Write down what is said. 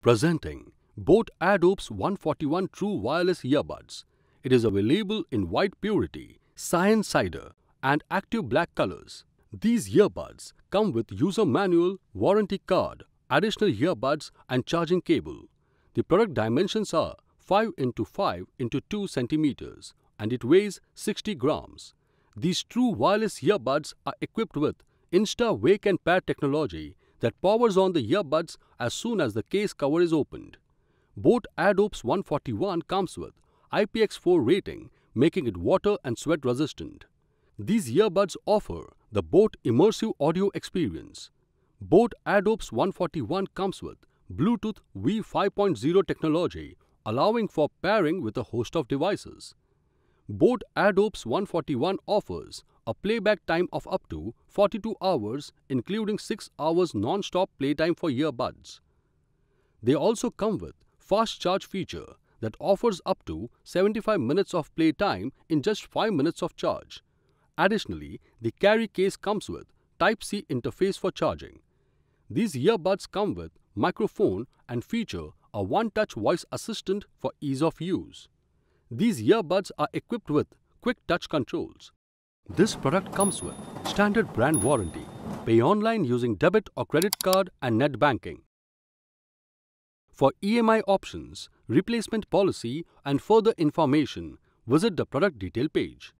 Presenting Boat Adobe's 141 True Wireless Earbuds. It is available in white purity, cyan cider and active black colors. These earbuds come with user manual, warranty card, additional earbuds and charging cable. The product dimensions are 5 into 5 into 2 centimeters and it weighs 60 grams. These true wireless earbuds are equipped with Insta Wake and Pair technology that powers on the earbuds as soon as the case cover is opened. Boat Adobe's 141 comes with IPX4 rating, making it water and sweat resistant. These earbuds offer the Boat immersive audio experience. Boat Adobe's 141 comes with Bluetooth V5.0 technology, allowing for pairing with a host of devices. Boat Adobe's 141 offers a playback time of up to 42 hours including 6 hours non-stop playtime for earbuds. They also come with fast charge feature that offers up to 75 minutes of playtime in just 5 minutes of charge. Additionally, the carry case comes with Type-C interface for charging. These earbuds come with microphone and feature a one-touch voice assistant for ease of use. These earbuds are equipped with quick touch controls, this product comes with standard brand warranty. Pay online using debit or credit card and net banking. For EMI options, replacement policy and further information, visit the product detail page.